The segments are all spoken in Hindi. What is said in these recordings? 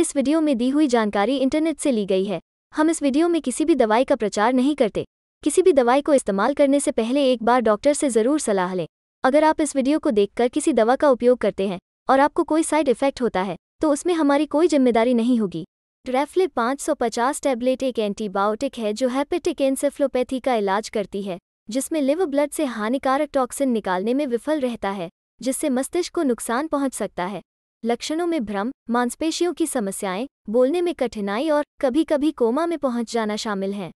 इस वीडियो में दी हुई जानकारी इंटरनेट से ली गई है हम इस वीडियो में किसी भी दवाई का प्रचार नहीं करते किसी भी दवाई को इस्तेमाल करने से पहले एक बार डॉक्टर से ज़रूर सलाह लें अगर आप इस वीडियो को देखकर किसी दवा का उपयोग करते हैं और आपको कोई साइड इफेक्ट होता है तो उसमें हमारी कोई जिम्मेदारी नहीं होगी सौ 550 टैबलेट एक एंटीबायोटिक है जो हैपेटिक एंसेफ्लोपैथी का इलाज करती है जिसमें लिव ब्लड से हानिकारक टॉक्सिन निकालने में विफल रहता है जिससे मस्तिष्क को नुकसान पहुंच सकता है लक्षणों में भ्रम मांसपेशियों की समस्याएं बोलने में कठिनाई और कभी कभी कोमा में पहुंच जाना शामिल हैं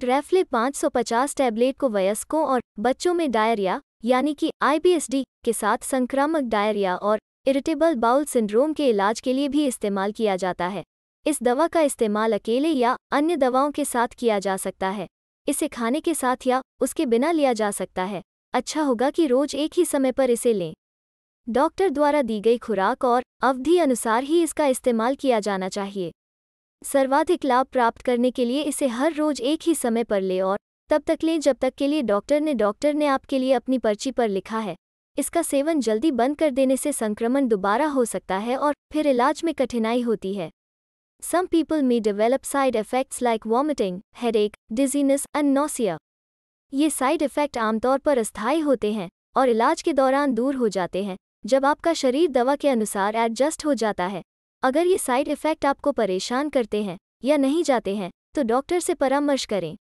ट्रैफले 550 टैबलेट को वयस्कों और बच्चों में डायरिया यानी कि आईबीएसडी के साथ संक्रामक डायरिया और इरिटेबल बाउल सिंड्रोम के इलाज के लिए भी इस्तेमाल किया जाता है इस दवा का इस्तेमाल अकेले या अन्य दवाओं के साथ किया जा सकता है इसे खाने के साथ या उसके बिना लिया जा सकता है अच्छा होगा कि रोज एक ही समय पर इसे लें डॉक्टर द्वारा दी गई खुराक और अवधि अनुसार ही इसका इस्तेमाल किया जाना चाहिए सर्वाधिक लाभ प्राप्त करने के लिए इसे हर रोज एक ही समय पर ले और तब तक लें जब तक के लिए डॉक्टर ने डॉक्टर ने आपके लिए अपनी पर्ची पर लिखा है इसका सेवन जल्दी बंद कर देने से संक्रमण दोबारा हो सकता है और फिर इलाज में कठिनाई होती है some people may develop side effects like vomiting headache dizziness and nausea ये साइड इफेक्ट आमतौर पर अस्थायी होते हैं और इलाज के दौरान दूर हो जाते हैं जब आपका शरीर दवा के अनुसार एडजस्ट हो जाता है अगर ये साइड इफ़ेक्ट आपको परेशान करते हैं या नहीं जाते हैं तो डॉक्टर से परामर्श करें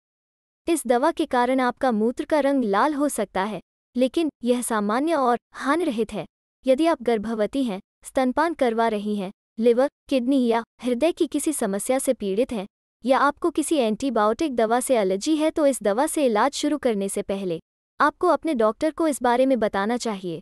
इस दवा के कारण आपका मूत्र का रंग लाल हो सकता है लेकिन यह सामान्य और हानिरहित है यदि आप गर्भवती हैं स्तनपान करवा रही हैं लिवर किडनी या हृदय की किसी समस्या से पीड़ित हैं या आपको किसी एंटीबायोटिक दवा से एलर्जी है तो इस दवा से इलाज शुरू करने से पहले आपको अपने डॉक्टर को इस बारे में बताना चाहिए